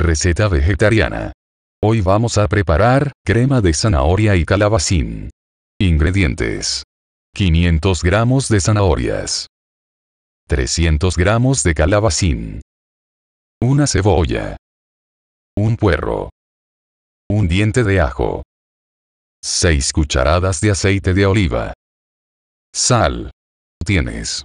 Receta vegetariana. Hoy vamos a preparar crema de zanahoria y calabacín. Ingredientes. 500 gramos de zanahorias. 300 gramos de calabacín. Una cebolla. Un puerro. Un diente de ajo. 6 cucharadas de aceite de oliva. Sal. Tienes.